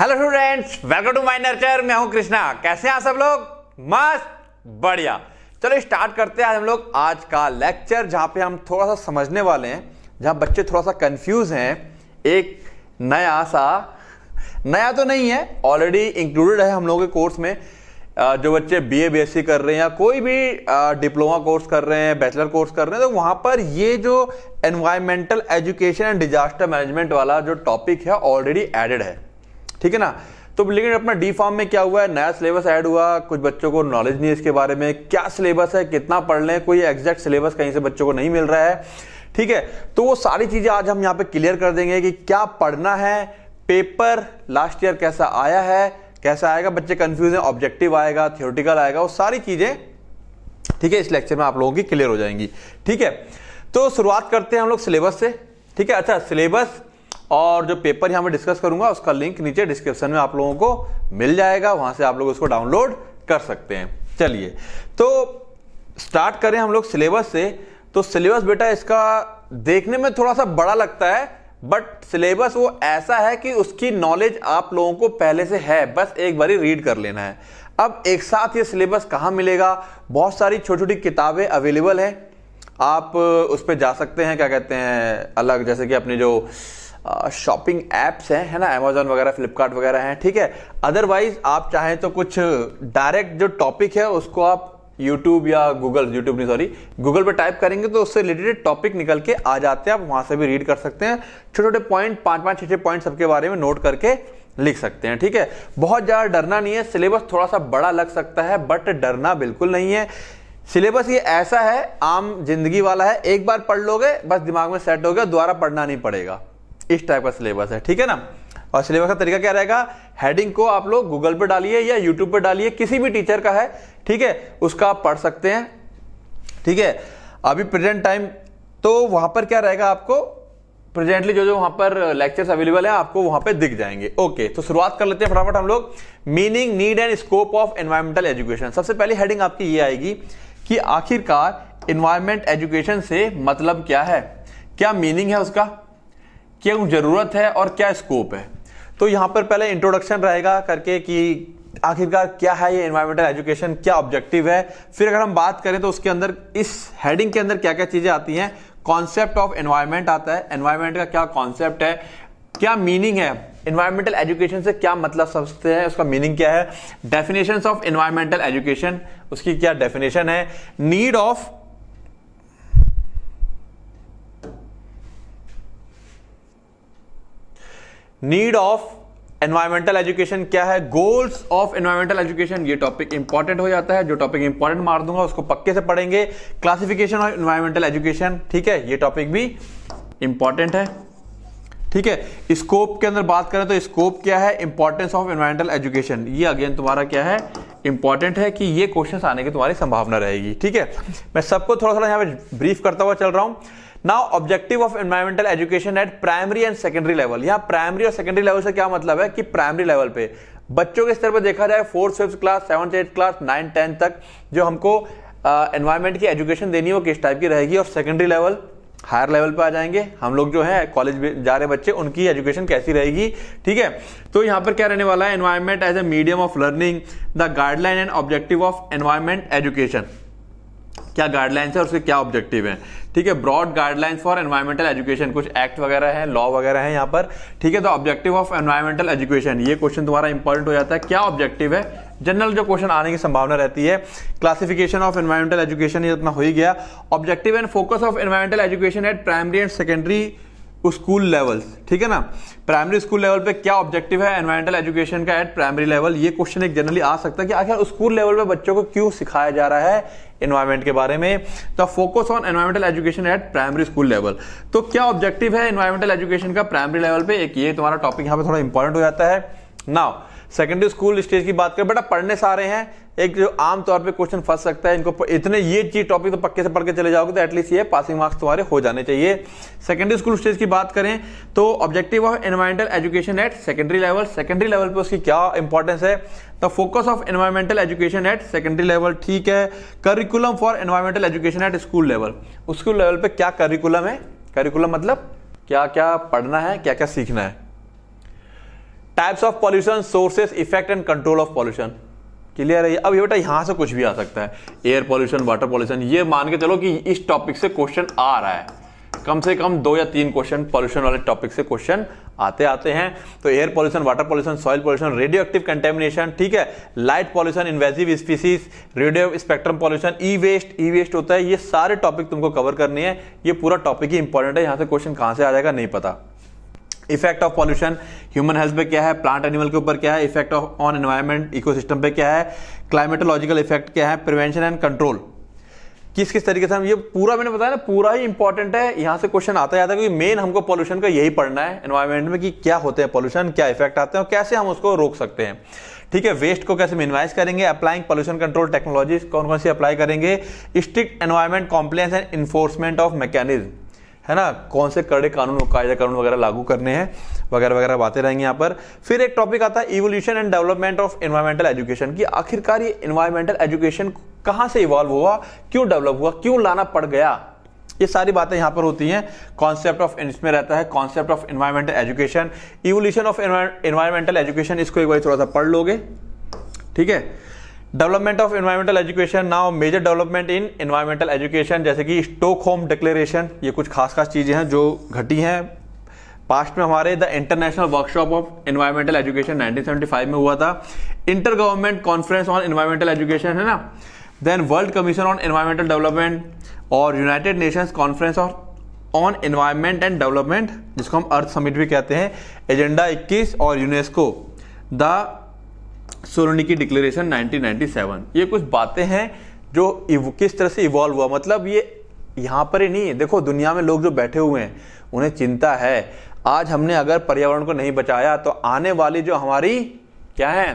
hello students welcome to my nurture मैं हूं कृष्णा कैसे हैं आप सब लोग मस्त बढ़िया चलो स्टार्ट करते हैं आज हम लोग आज का लेक्चर जहां पे हम थोड़ा सा समझने वाले हैं जहां बच्चे थोड़ा सा कंफ्यूज हैं एक नया सा नया तो नहीं है ऑलरेडी इंक्लूडेड है हम लोगों के कोर्स में जो बच्चे बी ए बी कर रहे हैं या कोई भी डिप्लोमा कोर्स कर रहे हैं बैचलर कोर्स कर रहे हैं तो वहाँ पर ये जो environmental education and disaster management वाला जो टॉपिक है ऑलरेडी एडेड है ठीक है ना तो लेकिन अपना डी फॉर्म में क्या हुआ है नया सिलेबस ऐड हुआ कुछ बच्चों को नॉलेज नहीं है इसके बारे में क्या सिलेबस है कितना पढ़ लें कोई एग्जैक्ट सिलेबस कहीं से बच्चों को नहीं मिल रहा है ठीक है तो वो सारी चीजें आज हम यहाँ पे क्लियर कर देंगे कि क्या पढ़ना है पेपर लास्ट ईयर कैसा आया है कैसा आएगा बच्चे कंफ्यूज हैं ऑब्जेक्टिव आएगा थियोरटिकल आएगा वो सारी चीजें ठीक है इस लेक्चर में आप लोगों की क्लियर हो जाएंगी ठीक है तो शुरुआत करते हैं हम लोग सिलेबस से ठीक है अच्छा सिलेबस और जो पेपर यहाँ मैं डिस्कस करूंगा उसका लिंक नीचे डिस्क्रिप्शन में आप लोगों को मिल जाएगा वहां से आप लोग उसको डाउनलोड कर सकते हैं चलिए तो स्टार्ट करें हम लोग सिलेबस से तो सिलेबस बेटा इसका देखने में थोड़ा सा बड़ा लगता है बट सिलेबस वो ऐसा है कि उसकी नॉलेज आप लोगों को पहले से है बस एक बार रीड कर लेना है अब एक साथ ये सिलेबस कहाँ मिलेगा बहुत सारी छोटी छोटी किताबें अवेलेबल हैं आप उस पर जा सकते हैं क्या कहते हैं अलग जैसे कि अपने जो शॉपिंग एप्स हैं है ना अमेजोन वगैरह फ्लिपकार्ट वगैरह हैं ठीक है अदरवाइज आप चाहें तो कुछ डायरेक्ट जो टॉपिक है उसको आप यूट्यूब या गूगल यूट्यूब नहीं सॉरी गूगल पर टाइप करेंगे तो उससे रिलेटेड टॉपिक निकल के आ जाते हैं आप वहां से भी रीड कर सकते हैं छोटे छोटे पॉइंट पाँच पाँच छः छः पॉइंट सबके बारे में नोट करके लिख सकते हैं ठीक है बहुत ज़्यादा डरना नहीं है सिलेबस थोड़ा सा बड़ा लग सकता है बट डरना बिल्कुल नहीं है सिलेबस ये ऐसा है आम जिंदगी वाला है एक बार पढ़ लोगे बस दिमाग में सेट हो गया दोबारा पढ़ना नहीं पड़ेगा इस टाइप का सिलेबस है ठीक है ना और सिलेबस का तरीका क्या रहेगा हेडिंग को आप लोग गूगल पर डालिए या यूट्यूब पर डालिए किसी भी टीचर का है ठीक है उसका आप पढ़ सकते हैं ठीक है अभी प्रेजेंट टाइम तो वहां पर क्या रहेगा आपको प्रेजेंटली जो जो वहां पर लेक्चर्स अवेलेबल है आपको वहां पे दिख जाएंगे ओके तो शुरुआत कर लेते हैं फटाफट हम लोग meaning need and scope of environmental education सबसे पहली हेडिंग आपकी ये आएगी कि आखिरकार एनवायरमेंट एजुकेशन से मतलब क्या है क्या मीनिंग है उसका क्यों ज़रूरत है और क्या स्कोप है तो यहाँ पर पहले इंट्रोडक्शन रहेगा करके कि आखिरकार क्या है ये इन्वायरमेंटल एजुकेशन क्या ऑब्जेक्टिव है फिर अगर हम बात करें तो उसके अंदर इस हेडिंग के अंदर क्या क्या चीज़ें आती हैं कॉन्सेप्ट ऑफ एनवायरमेंट आता है एनवायरमेंट का क्या कॉन्सेप्ट है क्या मीनिंग है इन्वायरमेंटल एजुकेशन से क्या मतलब समझते हैं उसका मीनिंग क्या है डेफिनेशन ऑफ इन्वायरमेंटल एजुकेशन उसकी क्या डेफिनेशन है need of need of environmental education क्या है गोल्स ऑफ एनवायरमेंटल एजुकेशन ये टॉपिक इंपॉर्टेंट हो जाता है जो टॉपिक इंपॉर्टेंट मार दूंगा उसको पक्के से पढ़ेंगे क्लासिफिकेशन ऑफ एनवायरमेंटल एजुकेशन ठीक है ये टॉपिक भी इंपॉर्टेंट है ठीक है स्कोप के अंदर बात करें तो स्कोप क्या है इंपॉर्टेंस ऑफ एनवायरमेंटल एजुकेशन ये अगेन तुम्हारा क्या है इंपॉर्टेंट है कि ये क्वेश्चन आने की तुम्हारी संभावना रहेगी ठीक है मैं सबको थोड़ा थोड़ा यहाँ पे ब्रीफ करता हुआ चल रहा हूं now objective of environmental education at primary and secondary level यहाँ प्राइमरी और सेकेंडरी लेवल से क्या मतलब है कि प्राइमरी लेवल पे बच्चों के स्तर पर देखा जाए fourth fifth class seven eight class nine ten तक जो हमको एनवायरमेंट uh, की एजुकेशन देनी हो वो किस टाइप की रहेगी और सेकेंडरी लेवल हायर लेवल पे आ जाएंगे हम लोग जो है कॉलेज जा रहे बच्चे उनकी एजुकेशन कैसी रहेगी ठीक है तो यहाँ पर क्या रहने वाला है environment as a medium of learning the guideline and objective of environment education क्या गाइडलाइंस है और उसके क्या ऑब्जेक्टिव है ठीक है broad guidelines for environmental education कुछ एक्ट वगैरह है लॉ वगैरह है यहाँ पर ठीक है तो ऑब्जेक्टिव ऑफ एनवायरमेंटल एजुकेशन ये क्वेश्चन तुम्हारा इंपॉर्टेंट हो जाता है क्या ऑब्जेक्टिव है जनरल जो क्वेश्चन आने की संभावना रहती है क्लासिफिकेशन ऑफ एनवायरमेंटल एजुकेशन ये अपना हो ही गया objective and focus of environmental education at primary and secondary school levels ठीक है ना प्राइमरी स्कूल लेवल पे क्या ऑब्जेक्टिव है एनवायरमेंटल एजुकेशन का एट प्राइमरी लेवल ये क्वेश्चन एक जनरली आ सकता है कि आखिर स्कूल लेवल पे बच्चों को क्यों सिखाया जा रहा है इन्वायरमेंट के बारे में the focus on environmental education at primary school level तो क्या ऑब्जेक्टिव है एनवायरमेंटल एजुकेशन का प्राइमरी लेवल पे एक ये तुम्हारा टॉपिक यहाँ पे थोड़ा इंपॉर्टेंट हो जाता है नाउ सेकेंडरी स्कूल स्टेज की बात करें बेटा पढ़ने सारे हैं एक जो आम तौर पे क्वेश्चन फंस सकता है इनको इतने ये चीज टॉपिक तो पक्के से पढ़ के चले जाओगे तो एटलीस्ट ये पासिंग मार्क्स तुम्हारे हो जाने चाहिए सेकेंडरी स्कूल स्टेज की बात करें तो objective of environmental education at secondary level secondary level पे उसकी क्या इंपॉर्टेंस है the focus of environmental education at secondary level ठीक है curriculum for environmental education at school level school level पे क्या करिकुलम है करिकुलम मतलब क्या क्या पढ़ना है क्या क्या सीखना है types of pollution sources effect and control of pollution clear है अब ये बेटा यहाँ से कुछ भी आ सकता है एयर पॉल्यूशन वाटर पॉल्यूशन ये मान के चलो कि इस टॉपिक से क्वेश्चन आ रहा है कम से कम दो या तीन क्वेश्चन पॉल्यूशन वाले टॉपिक से क्वेश्चन आते आते हैं तो air pollution water pollution soil pollution radioactive contamination ठीक है light pollution invasive species radio spectrum pollution E waste E waste होता है ये सारे टॉपिक तुमको कवर करनी है ये पूरा टॉपिक ही इंपॉर्टेंट है यहाँ से क्वेश्चन कहाँ से आ जाएगा नहीं पता effect of pollution human health पे क्या है प्लांट एनिमल के ऊपर क्या है effect of on environment ecosystem पे क्या है क्लाइमेटोलॉजिकल इफेक्ट क्या है प्रिवेंशन एंड कंट्रोल किस किस तरीके से हम ये पूरा मैंने बताया ना पूरा ही इंपॉर्टेंट है यहाँ से क्वेश्चन आता जाता है क्योंकि मेन हमको पॉल्यूशन का यही पढ़ना है एनवायरमेंट में कि क्या होते हैं पॉल्यूशन क्या इफेक्ट आते हैं और कैसे हम उसको रोक सकते हैं ठीक है वेस्ट को कैसे मिनिमाइज करेंगे अप्लाइंग पॉल्यूशन कंट्रोल टेक्नोलॉजीज कौन कौन सी अप्लाई करेंगे strict environment compliance and enforcement of mechanism है ना कौन से कड़े कानून कायदे कानून वगैरह लागू करने हैं वगैरह वगैरह बातें रहेंगी यहाँ पर फिर एक टॉपिक आता है evolution and development of environmental education की आखिरकार ये इन्वायरमेंटल एजुकेशन कहाँ से इवॉल्व हुआ क्यों डेवलप हुआ क्यों लाना पड़ गया ये सारी बातें यहाँ पर होती हैं कॉन्सेप्ट ऑफ इसमें रहता है concept of environmental education evolution of environmental education इसको एक बार थोड़ा सा पढ़ लोगे ठीक है development of environmental education now major development in environmental education जैसे कि स्टोक होम डिक्लेरेशन ये कुछ खास खास चीज़ें हैं जो घटी हैं पास्ट में हमारे the international workshop of environmental education 1975 में हुआ था inter government conference on environmental education है ना then world commission on environmental development और united nations conference of on environment and development जिसको हम अर्थ समिट भी कहते हैं एजेंडा 21 और यूनेस्को द सोलोनी की डिक्लेरेशन 1997 ये कुछ बातें हैं जो किस तरह से इवॉल्व हुआ मतलब ये यहाँ पर ही नहीं देखो दुनिया में लोग जो बैठे हुए हैं उन्हें चिंता है आज हमने अगर पर्यावरण को नहीं बचाया तो आने वाली जो हमारी क्या है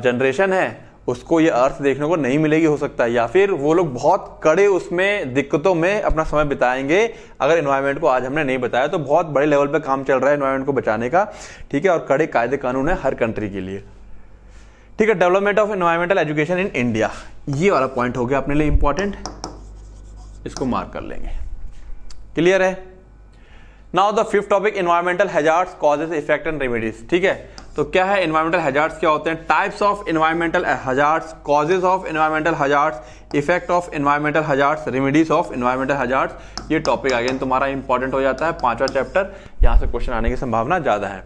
जनरेशन है उसको ये अर्थ देखने को नहीं मिलेगी हो सकता है या फिर वो लोग बहुत कड़े उसमें दिक्कतों में अपना समय बिताएंगे अगर इन्वायरमेंट को आज हमने नहीं बताया तो बहुत बड़े लेवल पे काम चल रहा है इन्वायरमेंट को बचाने का ठीक है और कड़े कायदे कानून है हर कंट्री के लिए ठीक है development of environmental education in India ये वाला पॉइंट हो गया अपने लिए इंपॉर्टेंट इसको मार्क कर लेंगे क्लियर है now the fifth topic environmental hazards causes effect and remedies ठीक है तो क्या है इन्वायरमेंटल हजार्ड्स क्या होते हैं types of environmental hazards causes of environmental hazards effect of environmental hazards remedies of environmental hazards ये टॉपिक अगेन तुम्हारा इंपॉर्टेंट हो जाता है पांचवा चैप्टर यहाँ से क्वेश्चन आने की संभावना ज़्यादा है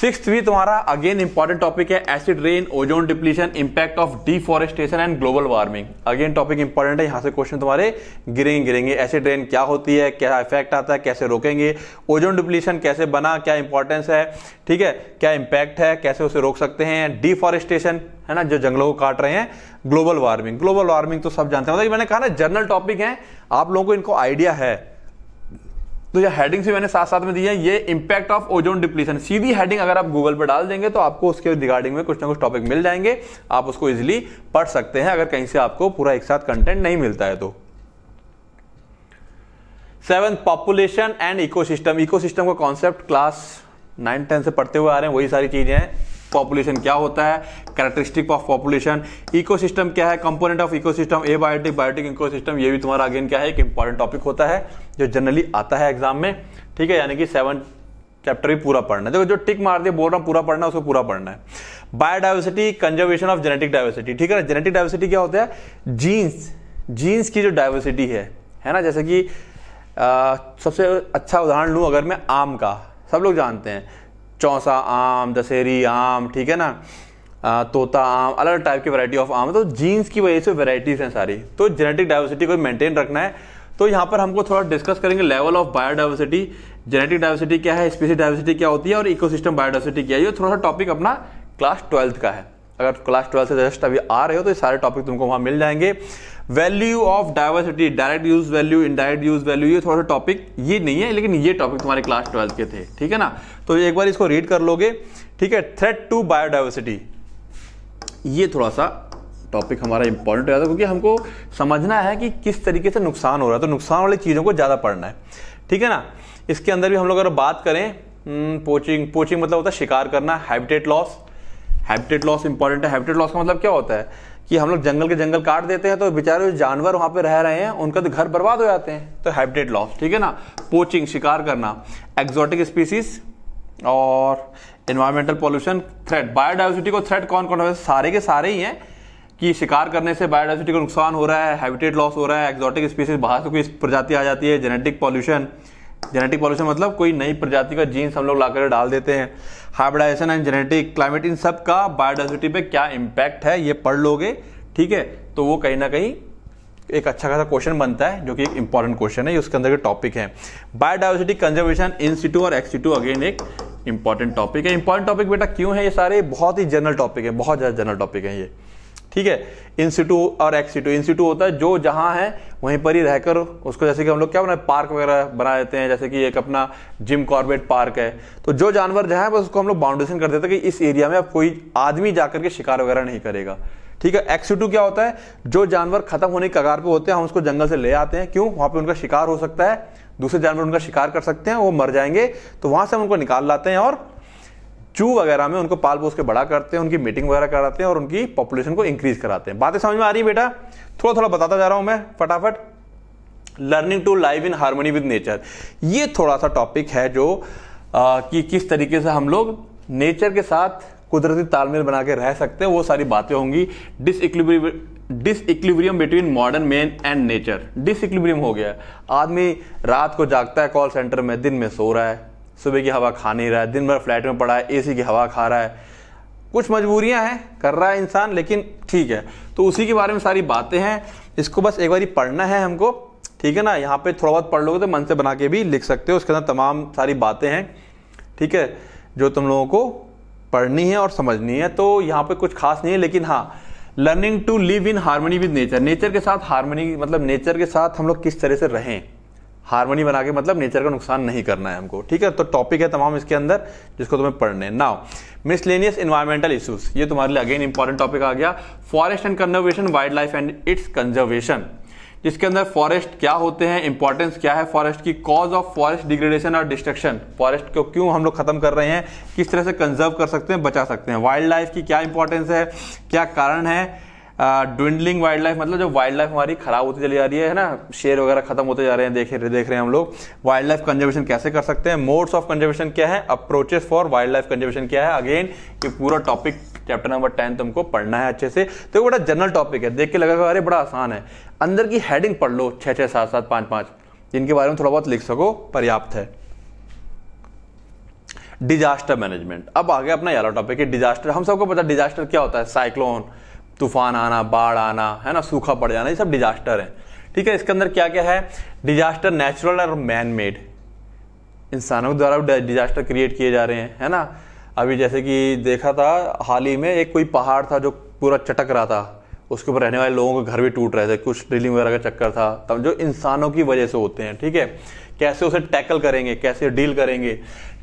सिक्स भी तुम्हारा अगेन इंपॉर्टेंट टॉपिक है acid rain ozone depletion impact of deforestation and global warming again topic important है यहां से क्वेश्चन तुम्हारे गिरेंगे गिरेंगे एसिड रेन क्या होती है क्या इफेक्ट आता है कैसे रोकेंगे ओजोन डिप्लीशन कैसे बना क्या इंपॉर्टेंस है ठीक है क्या इंपैक्ट है कैसे उसे रोक सकते हैं डिफॉरेस्टेशन है ना जो जंगलों को काट रहे हैं ग्लोबल वार्मिंग ग्लोबल वार्मिंग तो सब जानते हैं मतलब मैंने कहा ना जर्नल टॉपिक है आप लोगों को इनको आइडिया है तो ये हेडिंग भी मैंने साथ साथ में दी है ये इंपैक्ट ऑफ ओजोन डिप्लीशन सीधी हेडिंग अगर आप गूगल पर डाल देंगे तो आपको उसके रिगार्डिंग में कुछ ना कुछ टॉपिक मिल जाएंगे आप उसको इजिली पढ़ सकते हैं अगर कहीं से आपको पूरा एक साथ कंटेंट नहीं मिलता है तो seven population and ecosystem ecosystem का कॉन्सेप्ट क्लास नाइन टेन से पढ़ते हुए आ रहे हैं वही सारी चीजें हैं पॉपुलेशन क्या होता है कैरेक्टरिस्टिक ऑफ पॉपुलेशन इकोसिस्टम क्या है component of ecosystem abiotic biotic ecosystem ये भी तुम्हारा अगेन क्या है एक इंपॉर्टेंट टॉपिक होता है जो जनरली आता है एग्जाम में ठीक है यानी कि सेवन चैप्टर भी पूरा पढ़ना है देखो जो टिक मार दिया बोल रहा हूँ पूरा पढ़ना है उसको पूरा पढ़ना है biodiversity conservation of genetic diversity ठीक है ना जेनेटिक डाइवर्सिटी क्या होता है जीन्स जीन्स की जो डाइवर्सिटी है है ना जैसे कि आ, सबसे अच्छा उदाहरण लूँ अगर मैं आम का सब लोग जानते हैं चौसा आम दशहरी आम ठीक है ना आ, तोता आम अलग अलग टाइप की वैरायटी ऑफ आम तो जीन्स की वजह से वैरायटीज़ हैं सारी तो जेनेटिक डाइवर्सिटी को मेंटेन रखना है तो यहाँ पर हमको थोड़ा डिस्कस करेंगे level of biodiversity genetic diversity क्या है स्पीसी डाइवर्सिटी क्या होती है और इकोसिस्टम बायोडाइवर्सिटी क्या है ये थोड़ा सा टॉपिक अपना क्लास ट्वेल्थ का है अगर क्लास ट्वेल्थ से जस्ट अभी आ रहे हो तो ये सारे टॉपिक तुमको वहाँ मिल जाएंगे value of diversity direct use value indirect use value ये थोड़ा सा टॉपिक ये नहीं है लेकिन ये टॉपिक तुम्हारे क्लास ट्वेल्थ के थे ठीक है ना तो एक बार इसको रीड कर लोगे ठीक है थ्रेट टू बायोडाइवर्सिटी ये थोड़ा सा टॉपिक हमारा इंपॉर्टेंट रहता है क्योंकि हमको समझना है कि किस तरीके से नुकसान हो रहा है तो नुकसान वाली चीज़ों को ज़्यादा पढ़ना है ठीक है ना इसके अंदर भी हम लोग अगर बात करें पोचिंग हम्म, पोचिंग मतलब होता है शिकार करना habitat loss habitat loss important है हैबिटेट लॉस का मतलब क्या होता है कि हम लोग जंगल के जंगल काट देते हैं तो बेचारे जानवर वहां पे रह रहे हैं उनका तो घर बर्बाद हो जाते हैं तो हैबिटेट लॉस ठीक है ना पोचिंग शिकार करना एक्जॉटिक स्पीसीज और इन्वायरमेंटल पॉल्यूशन थ्रेट बायोडाइवर्सिटी को थ्रेट कौन कौन है सारे के सारे ही हैं कि शिकार करने से बायोडाइवर्सिटी को नुकसान हो रहा है हैबिटेट लॉस हो रहा है एक्जॉटिक स्पीसीज बाहर से कोई प्रजाति आ जाती है जेनेटिक पॉल्यूशन जेनेटिक पॉल्यूशन मतलब कोई नई प्रजाति का जीन्स हम लोग लाकर डाल देते हैं हाइब्रिडाइजेशन एंड जेनेटिक क्लाइमेट इन सब का बायोडाइवर्सिटी पे क्या इम्पैक्ट है ये पढ़ लोगे ठीक है तो वो कहीं ना कहीं एक अच्छा खासा क्वेश्चन बनता है जो कि एक इंपॉर्टेंट क्वेश्चन है ये उसके अंदर के टॉपिक है बायोडाइवर्सिटी कंजर्वेशन इंस्टीट्यू और एक्सीट्यू अगेन एक इंपॉर्टेंट टॉपिक है इंपॉर्टेंट टॉपिक बेटा क्यों है ये सारे बहुत ही जनरल टॉपिक है बहुत ज़्यादा जनरल टॉपिक है ये ठीक है इंसिटू और एक्सिटू इंसिटू होता है जो जहाँ है वहीं पर ही रहकर उसको जैसे कि हम लोग क्या बनाए पार्क वगैरह बना देते हैं जैसे कि एक अपना जिम कॉर्बेट पार्क है तो जो जानवर जहाँ है बस उसको हम लोग बाउंडेशन कर देते हैं कि इस एरिया में अब कोई आदमी जाकर के शिकार वगैरह नहीं करेगा ठीक है एक्सिटू क्या होता है जो जानवर खत्म होने के कगार पे होते हैं हम उसको जंगल से ले आते हैं क्यों वहां पे उनका शिकार हो सकता है दूसरे जानवर उनका शिकार कर सकते हैं वो मर जाएंगे तो वहां से हम उनको निकाल लाते हैं और चू वगैरह में उनको पाल पोस के बड़ा करते हैं उनकी मीटिंग वगैरह कराते हैं और उनकी पॉपुलेशन को इंक्रीज कराते हैं बातें समझ में आ रही है बेटा थोड़ा थोड़ा बताता जा रहा हूं मैं फटाफट learning to live in harmony with nature ये थोड़ा सा टॉपिक है जो आ, कि किस तरीके से हम लोग नेचर के साथ कुदरती तालमेल बना के रह सकते हैं वो सारी बातें होंगी disequilibrium between modern man and nature disequilibrium हो गया आदमी रात को जागता है कॉल सेंटर में दिन में सो रहा है सुबह की हवा खा नहीं रहा है दिन भर फ्लैट में पड़ा है एसी की हवा खा रहा है कुछ मजबूरियां हैं कर रहा है इंसान लेकिन ठीक है तो उसी के बारे में सारी बातें हैं इसको बस एक बार पढ़ना है हमको ठीक है ना यहाँ पे थोड़ा बहुत पढ़ लोगे तो मन से बना के भी लिख सकते हो उसके अंदर तमाम सारी बातें हैं ठीक है जो तुम लोगों को पढ़नी है और समझनी है तो यहाँ पे कुछ खास नहीं है लेकिन हाँ learning to live in harmony with nature nature के साथ हारमोनी मतलब नेचर के साथ हम लोग किस तरह से रहें हारमोनी बना के मतलब नेचर का नुकसान नहीं करना है हमको ठीक है तो टॉपिक है तमाम इसके अंदर जिसको तुम्हें पढ़ने नाउ मिसलेनियस इन्वायरमेंटल इशूज ये तुम्हारे लिए अगेन इंपॉर्टेंट टॉपिक आ गया forest and conservation wildlife and its conservation जिसके अंदर फॉरेस्ट क्या होते हैं इंपॉर्टेंस क्या है फॉरेस्ट की कॉज ऑफ फॉरेस्ट डिग्रेडेशन और डिस्ट्रक्शन फॉरेस्ट को क्यों हम लोग खत्म कर रहे हैं किस तरह से कंजर्व कर सकते हैं बचा सकते हैं वाइल्ड लाइफ की क्या इंपॉर्टेंस है क्या कारण है ड्विंडलिंग वाइल्ड लाइफ मतलब जो वाइल्ड लाइफ हमारी खराब होती चली जा रही है ना शेर वगैरह खत्म होते जा रहे हैं देख रहे देख रहे हैं हम लोग वाइल्ड लाइफ कंजर्वेशन कैसे कर सकते हैं मोड्स ऑफ कंजर्वेशन क्या है approaches for wildlife conservation क्या है अगेन ये पूरा टॉपिक चैप्टर नंबर टेन तुमको पढ़ना है अच्छे से तो बड़ा जनरल टॉपिक है देख के लगा अरे बड़ा आसान है अंदर की हेडिंग पढ़ लो छः छः सात सात पाँच पाँच जिनके बारे में थोड़ा बहुत लिख सको पर्याप्त है डिजास्टर मैनेजमेंट अब आ गया अपना यारा टॉपिक है डिजास्टर हम सबको पता डिजास्टर क्या होता है साइक्लोन तूफान आना बाढ़ आना है ना सूखा पड़ जाना ये सब डिजास्टर है ठीक है इसके अंदर क्या क्या है डिजास्टर नेचुरल और मैन मेड इंसानों के द्वारा डिजास्टर क्रिएट किए जा रहे हैं है ना अभी जैसे कि देखा था हाल ही में एक कोई पहाड़ था जो पूरा चटक रहा था उसके ऊपर रहने वाले लोगों के घर भी टूट रहे थे कुछ ड्रिलिंग वगैरह का चक्कर था तब जो इंसानों की वजह से होते हैं ठीक है कैसे उसे टैकल करेंगे कैसे डील करेंगे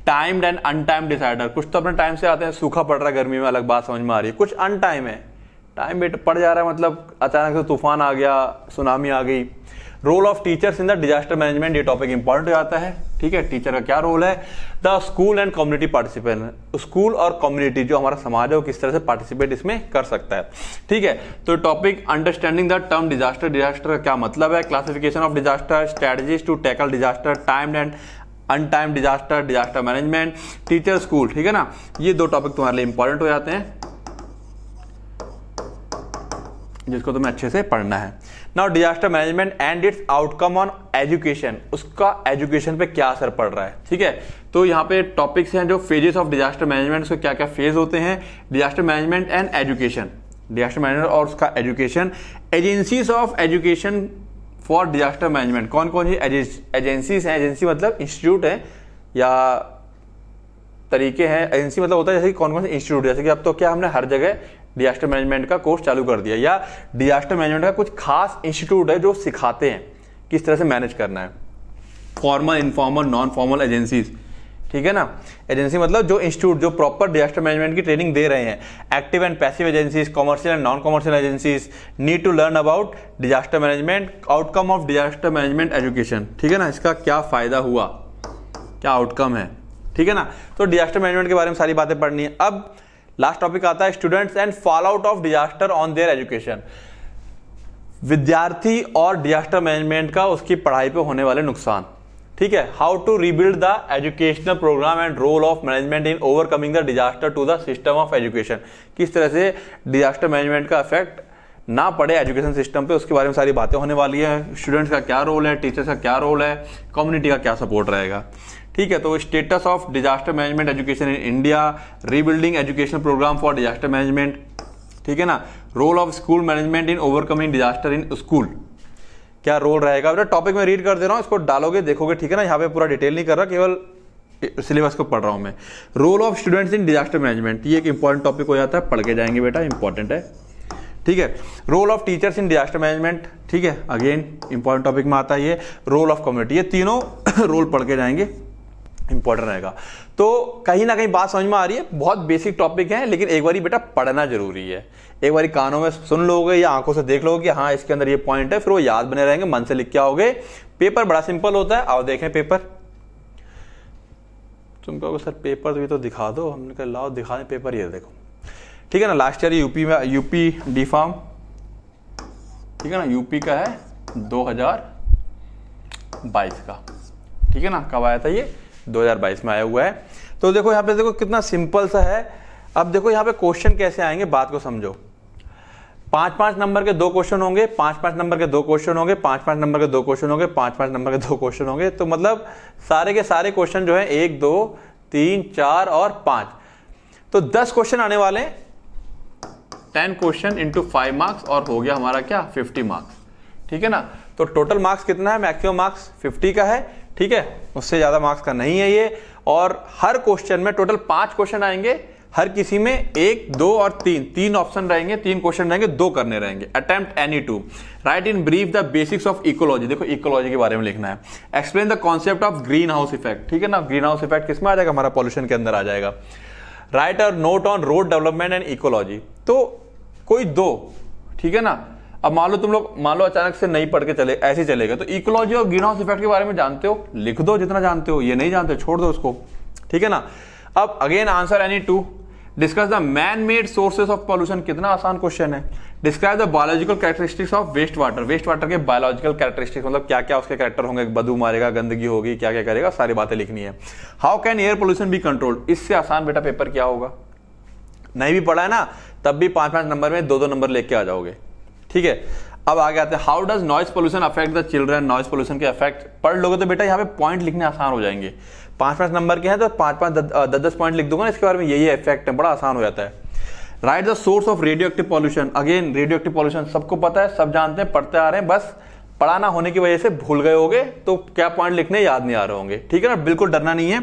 टाइम्ड एंड अनटाइम डिसाइडर कुछ तो अपने टाइम से आते हैं सूखा पड़ रहा है गर्मी में अलग बात समझ में आ रही है कुछ अनटाइम है टाइम बेट पड़ जा रहा है मतलब अचानक से तूफान आ गया सुनामी आ गई role of teachers in the disaster management ये टॉपिक इंपॉर्टेंट हो जाता है ठीक है टीचर का क्या रोल है the school and community participant school और कम्युनिटी जो हमारा समाज है वो किस तरह से पार्टिसिपेट इसमें कर सकता है ठीक है तो topic understanding the term disaster disaster का क्या मतलब है classification of disaster strategies to tackle disaster time and untime disaster disaster management teacher school ठीक है ना ये दो टॉपिक तुम्हारे लिए इंपॉर्टेंट हो जाते हैं जिसको तुम्हें अच्छे से पढ़ना है now disaster management and its outcome on education उसका एजुकेशन पे क्या असर पड़ रहा है ठीक है तो यहाँ पे टॉपिक्स हैं जो फेजेस ऑफ डिजास्टर मैनेजमेंट उसके क्या क्या फेज होते हैं disaster management and education disaster management और उसका education agencies of education for disaster management कौन कौन सी एजेंसीज हैं एजेंसी मतलब इंस्टीट्यूट है या तरीके हैं एजेंसी मतलब होता है जैसे कि कौन कौन से इंस्टीट्यूट जैसे कि अब तो क्या हमने हर जगह डिजास्टर मैनेजमेंट का कोर्स चालू कर दिया या डिजास्टर मैनेजमेंट का कुछ खास इंस्टीट्यूट है जो सिखाते हैं किस तरह से मैनेज करना है formal informal non formal agencies ठीक है ना एजेंसी मतलब जो इंस्टीट्यूट जो प्रॉपर डिजास्टर मैनेजमेंट की ट्रेनिंग दे रहे हैं active and passive agencies commercial and non commercial agencies need to learn about disaster management outcome of disaster management education ठीक है ना इसका क्या फायदा हुआ क्या आउटकम है ठीक है ना तो डिजास्टर मैनेजमेंट के बारे में सारी बातें पढ़नी है अब लास्ट टॉपिक आता है students and fall out of disaster on their education विद्यार्थी और डिजास्टर मैनेजमेंट का उसकी पढ़ाई पे होने वाले नुकसान ठीक है how to rebuild the educational program and role of management in overcoming the disaster to the system of education किस तरह से डिजास्टर मैनेजमेंट का इफेक्ट ना पड़े एजुकेशन सिस्टम पे उसके बारे में सारी बातें होने वाली है स्टूडेंट्स का क्या रोल है टीचर्स का क्या रोल है कम्युनिटी का क्या सपोर्ट रहेगा ठीक है तो status of disaster management education in India rebuilding education program for disaster management ठीक है ना role of school management in overcoming disaster in school क्या रोल रहेगा बेटा टॉपिक में रीड कर दे रहा हूँ इसको डालोगे देखोगे ठीक है ना यहाँ पे पूरा डिटेल नहीं कर रहा केवल सिलेबस को पढ़ रहा हूँ मैं role of students in disaster management ये एक इंपॉर्टेंट टॉपिक हो जाता है पढ़ के जाएंगे बेटा इंपॉर्टेंट है ठीक है role of teachers in disaster management ठीक है अगेन इंपॉर्टेंट टॉपिक में आता है ये रोल ऑफ कम्युनिटी ये तीनों रोल पढ़ के जाएंगे इंपॉर्टेंट रहेगा तो कहीं ना कहीं बात समझ में आ रही है बहुत बेसिक टॉपिक है लेकिन एक बार बेटा पढ़ना जरूरी है एक बार कानों में सुन लोगे या आंखों से देख लोगे कि हाँ इसके अंदर ये पॉइंट है फिर वो याद बने रहेंगे मन से लिख के आओगे पेपर बड़ा सिंपल होता है आओ देखें पेपर तुम कहोगे सर पेपर भी तो दिखा दो हमने कहा लाओ दिखा दें पेपर ये देखो ठीक है ना लास्ट ईयर यूपी में यूपी डी फॉर्म ठीक है ना यूपी का है 2022 का ठीक है ना कब आया था ये 2022 में आया हुआ है तो देखो यहाँ पे देखो कितना सिंपल सा है अब देखो यहाँ पे क्वेश्चन कैसे आएंगे बात को समझो पांच पांच नंबर के दो क्वेश्चन होंगे पांच पांच नंबर के दो क्वेश्चन होंगे पांच पांच नंबर के दो क्वेश्चन होंगे पांच पांच नंबर के दो क्वेश्चन होंगे तो मतलब सारे के सारे क्वेश्चन जो है एक दो तीन चार और पांच तो दस क्वेश्चन आने वाले ten question into five marks और हो गया हमारा क्या फिफ्टी मार्क्स ठीक है ना तो टोटल मार्क्स कितना है मैक्सिमम मार्क्स फिफ्टी का है ठीक है उससे ज़्यादा मार्क्स का नहीं है ये और हर क्वेश्चन में टोटल पांच क्वेश्चन आएंगे हर किसी में एक दो और तीन तीन ऑप्शन रहेंगे तीन क्वेश्चन रहेंगे दो करने रहेंगे attempt any two write in brief the basics of ecology देखो इकोलॉजी के बारे में लिखना है explain the concept of greenhouse effect ठीक है ना ग्रीन हाउस इफेक्ट किसमें आ जाएगा हमारा पॉल्यूशन के अंदर आ जाएगा राइट और note on road development and ecology तो कोई दो ठीक है ना अब मान लो तुम लोग मान लो अचानक से नहीं पढ़ के चले ऐसे चले गए तो इकोलॉजी और ग्रीन हाउस इफेक्ट के बारे में जानते हो लिख दो जितना जानते हो ये नहीं जानते छोड़ दो उसको ठीक है ना अब again answer any two discuss the man made sources of pollution कितना आसान क्वेश्चन है describe the biological characteristics of waste water waste water के बायोलॉजिकल कैरेक्टरिस्टिक्स मतलब क्या क्या उसके कैरेक्टर होंगे बदू मारेगा गंदगी होगी क्या क्या करेगा सारी बातें लिखनी है how can air pollution be control इससे आसान बेटा पेपर क्या होगा नहीं भी पढ़ा है ना तब भी पांच पांच नंबर में दो दो नंबर लेके आ जाओगे ठीक है अब आगे आते हैं how does noise pollution affect the children noise pollution के अफेक्ट पढ़ लोगे तो बेटा यहाँ पे पॉइंट लिखने आसान हो जाएंगे पांच पांच नंबर के हैं तो पांच पांच दस दस पॉइंट लिख दूंगा ना इसके बारे में यही इफेक्ट है बड़ा आसान हो जाता है write the source of radioactive pollution again radioactive pollution सबको पता है सब जानते हैं पढ़ते आ रहे हैं बस पढ़ाना होने की वजह से भूल गए होंगे तो क्या पॉइंट लिखने याद नहीं आ रहे होंगे ठीक है ना बिल्कुल डरना नहीं है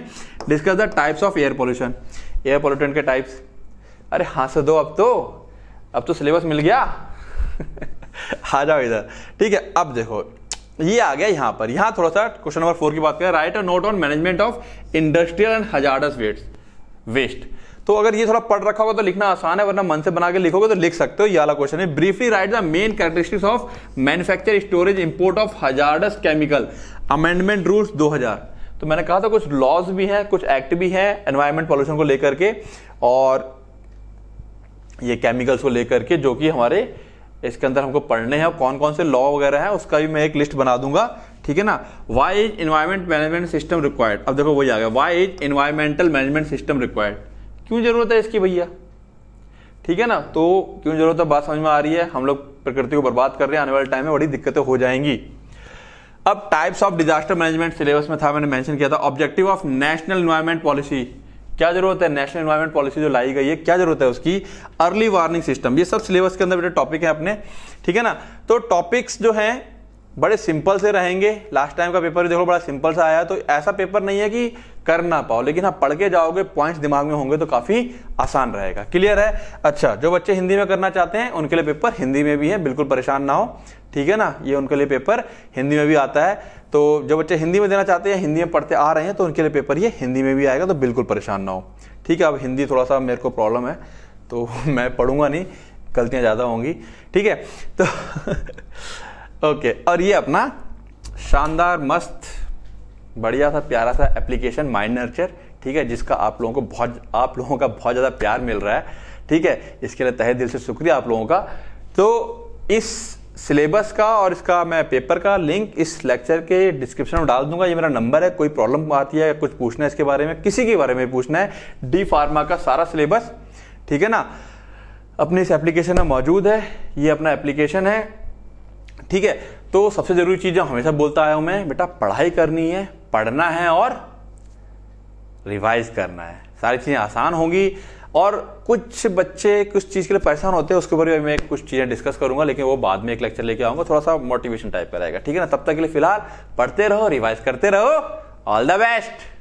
discuss the types of air pollution air pollutant के टाइप्स अरे हाँ से दो अब तो अब तो सिलेबस मिल गया आ जाओ इधर ठीक है अब देखो ये आ गया यहां पर यहां थोड़ा सा क्वेश्चन नंबर फोर की बात करें write note on management of industrial and hazardous waste waste तो अगर ये थोड़ा पढ़ रखा होगा तो लिखना आसान है वरना मन से बना के लिखोगे तो लिख सकते हो ये वाला क्वेश्चन है briefly write the main characteristics of manufacture storage import of hazardous chemical amendment rules 2000 तो मैंने कहा था कुछ लॉज भी हैं कुछ एक्ट भी हैं एनवायरमेंट पॉल्यूशन को लेकर के और ये केमिकल्स को लेकर के जो कि हमारे इसके अंदर हमको पढ़ने हैं कौन कौन से लॉ वगैरह है उसका भी मैं एक लिस्ट बना दूंगा ठीक है ना why is environment management system required अब देखो वही आ गया why is environmental management system required क्यों जरूरत है इसकी भैया ठीक है ना तो क्यों जरूरत है बात समझ में आ रही है हम लोग प्रकृति को बर्बाद कर रहे हैं आने वाले टाइम में बड़ी दिक्कतें हो जाएंगी अब types of disaster management syllabus में था मैंने मेंशन किया था objective of national environment policy क्या जरूरत है नेशनल इन्वायरमेंट पॉलिसी जो लाई गई है क्या जरूरत है उसकी अर्ली वार्निंग सिस्टम ये सब सिलेबस के अंदर बेटे टॉपिक है अपने ठीक है ना तो टॉपिक्स जो हैं बड़े सिंपल से रहेंगे लास्ट टाइम का पेपर देखो बड़ा सिंपल सा आया तो ऐसा पेपर नहीं है कि कर ना पाओ लेकिन हाँ पढ़ के जाओगे पॉइंट्स दिमाग में होंगे तो काफ़ी आसान रहेगा क्लियर है अच्छा जो बच्चे हिंदी में करना चाहते हैं उनके लिए पेपर हिंदी में भी है बिल्कुल परेशान ना हो ठीक है ना ये उनके लिए पेपर हिंदी में भी आता है तो जो बच्चे हिंदी में देना चाहते हैं हिंदी में पढ़ते आ रहे हैं तो उनके लिए पेपर ये हिंदी में भी आएगा तो बिल्कुल परेशान ना हो ठीक है अब हिंदी थोड़ा सा मेरे को प्रॉब्लम है तो मैं पढ़ूंगा नहीं गलतियां ज़्यादा होंगी ठीक है तो ओके और ये अपना शानदार मस्त बढ़िया सा प्यारा सा एप्लीकेशन माइंड नर्चर ठीक है जिसका आप लोगों को बहुत आप लोगों का बहुत ज़्यादा प्यार मिल रहा है ठीक है इसके लिए तहे दिल से शुक्रिया आप लोगों का तो इस सिलेबस का और इसका मैं पेपर का लिंक इस लेक्चर के डिस्क्रिप्शन में डाल दूंगा ये मेरा नंबर है कोई प्रॉब्लम आती है कुछ पूछना है इसके बारे में किसी के बारे में पूछना है डी फार्मा का सारा सिलेबस ठीक है ना अपनी इस एप्लीकेशन में मौजूद है ये अपना एप्लीकेशन है ठीक है तो सबसे जरूरी चीज़ जो हमेशा बोलता आया हूं मैं बेटा पढ़ाई करनी है पढ़ना है और रिवाइज करना है सारी चीज़ें आसान होंगी और कुछ बच्चे कुछ चीज़ के लिए परेशान होते हैं उसके ऊपर भी मैं कुछ चीज़ें डिस्कस करूंगा लेकिन वो बाद में एक लेक्चर लेके आऊंगा थोड़ा सा मोटिवेशन टाइप का रहेगा ठीक है ना तब तक के लिए फिलहाल पढ़ते रहो रिवाइज करते रहो ऑल द बेस्ट